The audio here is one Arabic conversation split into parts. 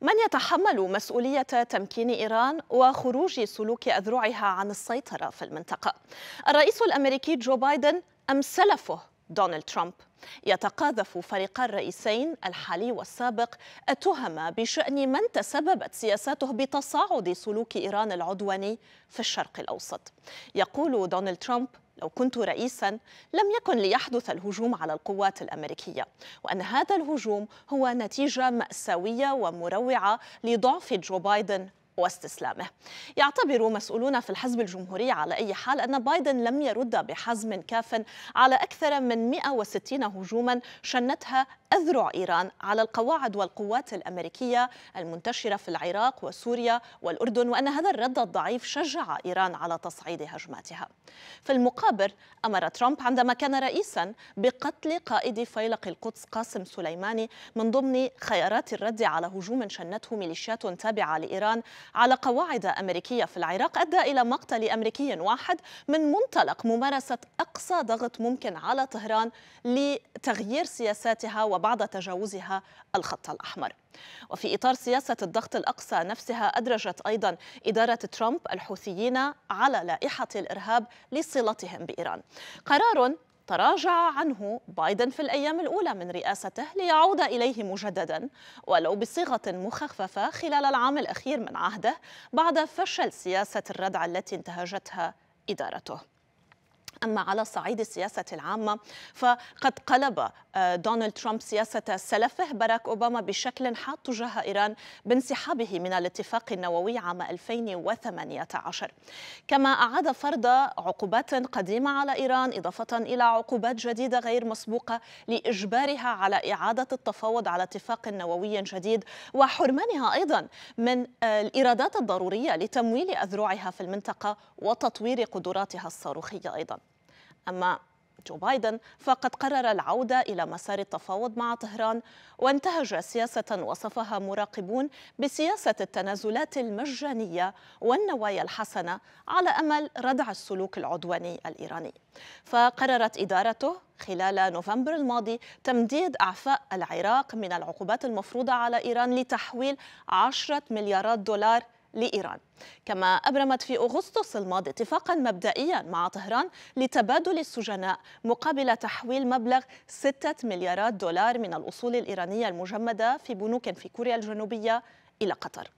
من يتحمل مسؤولية تمكين إيران وخروج سلوك أذرعها عن السيطرة في المنطقة؟ الرئيس الأمريكي جو بايدن أم سلفه دونالد ترامب؟ يتقاذف فريق الرئيسين الحالي والسابق التهم بشأن من تسببت سياساته بتصاعد سلوك إيران العدواني في الشرق الأوسط يقول دونالد ترامب لو كنت رئيسا لم يكن ليحدث الهجوم على القوات الأمريكية وأن هذا الهجوم هو نتيجة مأساوية ومروعة لضعف جو بايدن واستسلامه يعتبر مسؤولون في الحزب الجمهوري على أي حال أن بايدن لم يرد بحزم كاف على أكثر من 160 هجوما شنتها أذرع إيران على القواعد والقوات الأمريكية المنتشرة في العراق وسوريا والأردن وأن هذا الرد الضعيف شجع إيران على تصعيد هجماتها في المقابل أمر ترامب عندما كان رئيسا بقتل قائد فيلق القدس قاسم سليماني من ضمن خيارات الرد على هجوم شنته ميليشيات تابعة لإيران على قواعد أمريكية في العراق أدى إلى مقتل أمريكي واحد من منطلق ممارسة أقصى ضغط ممكن على طهران لتغيير سياساتها وبعد تجاوزها الخط الأحمر وفي إطار سياسة الضغط الأقصى نفسها أدرجت أيضا إدارة ترامب الحوثيين على لائحة الإرهاب لصلتهم بإيران قرار تراجع عنه بايدن في الأيام الأولى من رئاسته ليعود إليه مجددا ولو بصيغة مخففة خلال العام الأخير من عهده بعد فشل سياسة الردع التي انتهجتها إدارته أما على صعيد السياسة العامة فقد قلب آه، دونالد ترامب سياسة سلفه باراك أوباما بشكل حاد تجاه إيران بانسحابه من الاتفاق النووي عام 2018 كما أعاد فرض عقوبات قديمة على إيران إضافة إلى عقوبات جديدة غير مسبوقة لإجبارها على إعادة التفاوض على اتفاق نووي جديد وحرمانها أيضا من آه، الإيرادات الضرورية لتمويل أذرعها في المنطقة وتطوير قدراتها الصاروخية أيضا أما جو بايدن فقد قرر العودة إلى مسار التفاوض مع طهران وانتهج سياسة وصفها مراقبون بسياسة التنازلات المجانية والنوايا الحسنة على أمل ردع السلوك العدواني الإيراني فقررت إدارته خلال نوفمبر الماضي تمديد أعفاء العراق من العقوبات المفروضة على إيران لتحويل 10 مليارات دولار لإيران كما أبرمت في أغسطس الماضي اتفاقا مبدئيا مع طهران لتبادل السجناء مقابل تحويل مبلغ 6 مليارات دولار من الأصول الإيرانية المجمدة في بنوك في كوريا الجنوبية إلى قطر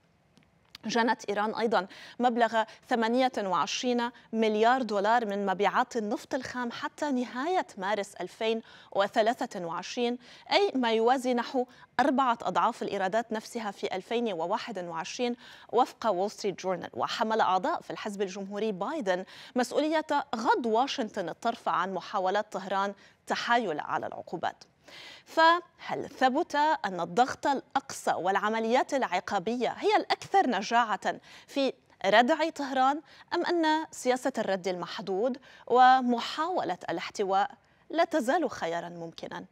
جنت إيران أيضا مبلغ 28 مليار دولار من مبيعات النفط الخام حتى نهاية مارس 2023 أي ما يوازي نحو أربعة أضعاف الإيرادات نفسها في 2021 وفق وول ستريت جورنال وحمل أعضاء في الحزب الجمهوري بايدن مسؤولية غض واشنطن الطرف عن محاولات طهران تحايل على العقوبات فهل ثبت أن الضغط الأقصى والعمليات العقابية هي الأكثر نجاعة في ردع طهران أم أن سياسة الرد المحدود ومحاولة الاحتواء لا تزال خيارا ممكنا؟